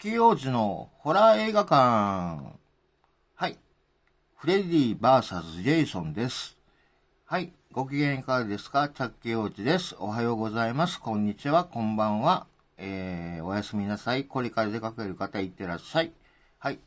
キー王子のホラー映画館。はい。フレディ VS ジェイソンです。はい。ご機嫌いかがですかキー王子です。おはようございます。こんにちは。こんばんは。えー、おやすみなさい。これから出かける方、いってらっしゃい。はい。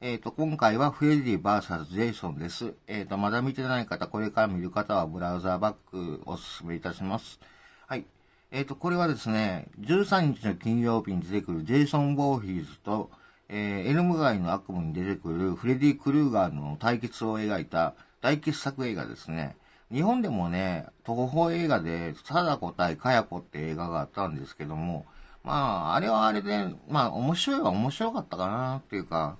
えっ、ー、と、今回はフレディ VS ジェイソンです。えっ、ー、と、まだ見てない方、これから見る方はブラウザーバックおすすめいたします。はい。えっ、ー、と、これはですね、13日の金曜日に出てくるジェイソン・ボーヒーズと、えー、エルム街の悪夢に出てくるフレディ・クルーガーの対決を描いた大傑作映画ですね。日本でもね、東宝映画で、貞子対かや子って映画があったんですけども、まあ、あれはあれで、まあ、面白いは面白かったかなっていうか、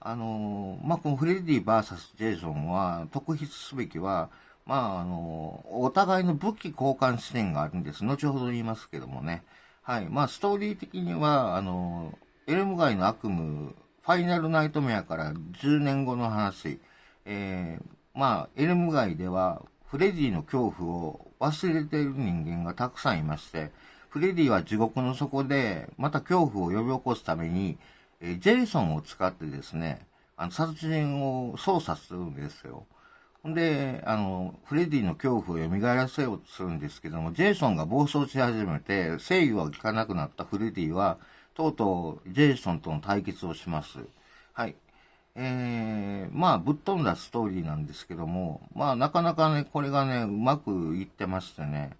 あのー、まあ、このフレディ VS ジェイソンは、特筆すべきは、まあ、あの、お互いの武器交換視点があるんです。後ほど言いますけどもね。はい。まあ、ストーリー的には、あの、エルム街の悪夢、ファイナルナイトメアから10年後の話、えー、まあ、エルム街では、フレディの恐怖を忘れている人間がたくさんいまして、フレディは地獄の底で、また恐怖を呼び起こすために、えー、ジェイソンを使ってですね、あの、殺人を操作するんですよ。んで、あの、フレディの恐怖を蘇らせようとするんですけども、ジェイソンが暴走し始めて、制御が効かなくなったフレディは、とうとうジェイソンとの対決をします。はい。えー、まあ、ぶっ飛んだストーリーなんですけども、まあ、なかなかね、これがね、うまくいってましてね、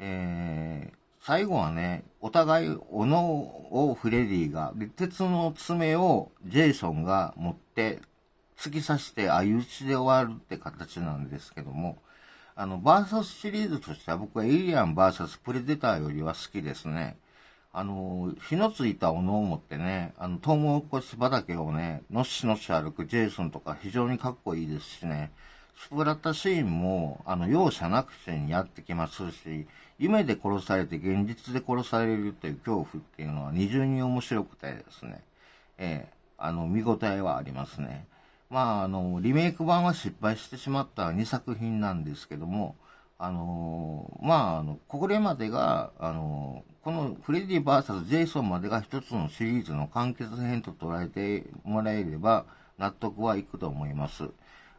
えー、最後はね、お互い、斧をフレディが、鉄の爪をジェイソンが持って突き刺して相打ちで終わるって形なんですけども、あの、バーサスシリーズとしては僕はエイリアンバーサスプレデターよりは好きですね。あの、火のついた斧を持ってね、あの、トウモロコシ畑をね、のっしのし歩くジェイソンとか非常にかっこいいですしね、スプラッタシーンも、あの、容赦なくてにやってきますし、夢で殺されて現実で殺されるという恐怖っていうのは二重に面白くてですね、ええあの、見応えはありますね。まあ、あの、リメイク版は失敗してしまった2作品なんですけども、あのまあ、あの、これまでが、あのこのフレディ VS ジェイソンまでが一つのシリーズの完結編と捉えてもらえれば、納得はいくと思います。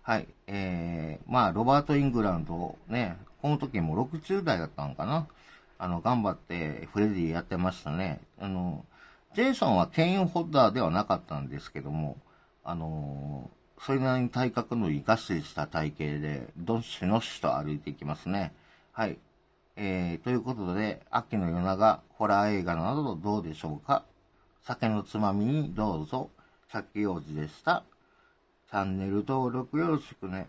はい。えー、まあ、ロバート・イングランドね、この時も60代だったのかな。あの、頑張ってフレディやってましたね。あの、ジェイソンはケイン・ホッダーではなかったんですけども、あのーそれなりに体格の生かした体型で、どんしのしと歩いていきますね。はい。えー、ということで、秋の夜長、ホラー映画などどうでしょうか酒のつまみにどうぞ。さっき王子でした。チャンネル登録よろしくね。